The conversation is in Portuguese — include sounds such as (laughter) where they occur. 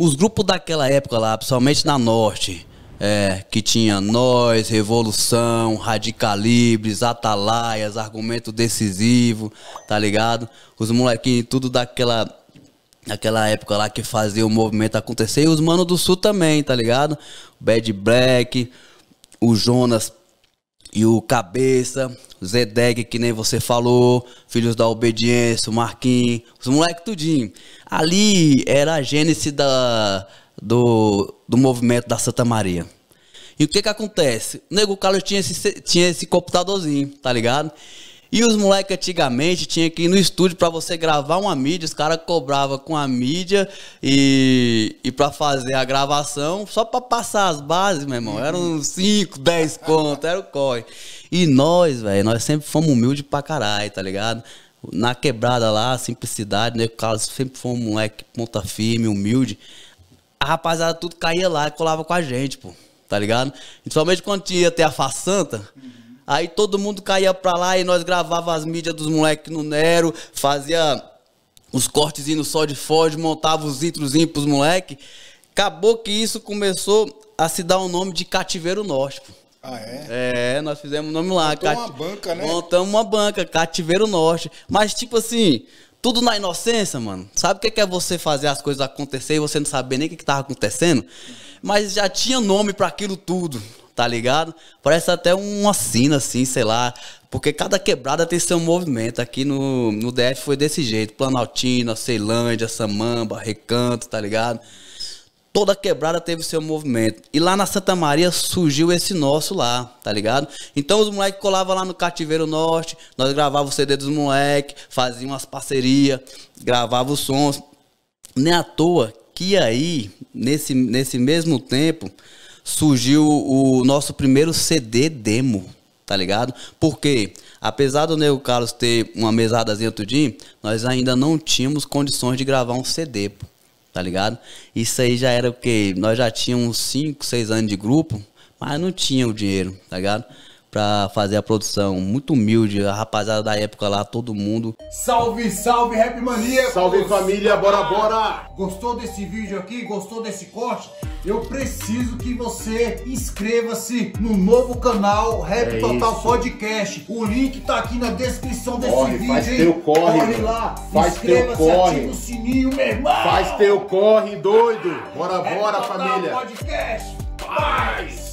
Os grupos daquela época lá, principalmente na Norte, é, que tinha Nós, Revolução, Radicalibres, Atalaias, Argumento Decisivo, tá ligado? Os molequinhos, tudo daquela daquela época lá que fazia o movimento acontecer. E os Mano do Sul também, tá ligado? Bad Black, o Jonas e o Cabeça, Zedeg, que nem você falou, Filhos da Obediência, o Marquinhos, os moleques tudinho. Ali era a gênese da, do, do movimento da Santa Maria. E o que que acontece? O Nego Carlos tinha esse, tinha esse computadorzinho, tá ligado? E os moleques antigamente tinha que ir no estúdio para você gravar uma mídia, os caras cobrava com a mídia e, e para fazer a gravação, só para passar as bases, meu irmão. Eram 5, 10 (laughs) conto, era o corre. E nós, velho, nós sempre fomos humildes pra caralho, tá ligado? Na quebrada lá, simplicidade, né? O Carlos sempre foi um moleque ponta firme, humilde. A rapaziada tudo caía lá e colava com a gente, pô, tá ligado? Principalmente quando tinha até a Façanta. Santa Aí todo mundo caía pra lá e nós gravava as mídias dos moleques no Nero, fazia os cortezinhos só de Ford, montava os introzinhos pros moleques. Acabou que isso começou a se dar o um nome de Cativeiro Norte. Pô. Ah, é? É, nós fizemos o nome lá. Montamos uma banca, né? Montamos uma banca, Cativeiro Norte. Mas, tipo assim, tudo na inocência, mano. Sabe o que é você fazer as coisas acontecer e você não saber nem o que, que tava acontecendo? Mas já tinha nome para aquilo tudo tá ligado? Parece até uma sina, assim, sei lá. Porque cada quebrada tem seu movimento. Aqui no, no DF foi desse jeito. Planaltina, Ceilândia, Samamba, Recanto, tá ligado? Toda quebrada teve seu movimento. E lá na Santa Maria surgiu esse nosso lá, tá ligado? Então os moleques colavam lá no Cativeiro Norte, nós gravávamos o CD dos moleques, faziam as parcerias, gravava os sons. Nem à toa que aí, nesse, nesse mesmo tempo, surgiu o nosso primeiro CD demo, tá ligado? Porque, apesar do Nego Carlos ter uma mesadazinha tudinho, nós ainda não tínhamos condições de gravar um CD, tá ligado? Isso aí já era o que Nós já tínhamos 5, 6 anos de grupo, mas não tinha o dinheiro, tá ligado? para fazer a produção. Muito humilde, a rapaziada da época lá, todo mundo. Salve, salve, Rap Mania! Salve família, bora, bora! Gostou desse vídeo aqui? Gostou desse corte? Eu preciso que você inscreva-se no novo canal Rap é Total isso. Podcast. O link tá aqui na descrição desse corre, vídeo. Faz hein? teu corre, corre lá, faz inscreva teu corre. ativa o sininho, meu irmão. Faz teu corre, doido. Bora, Rap bora, Total família. Podcast. Paz.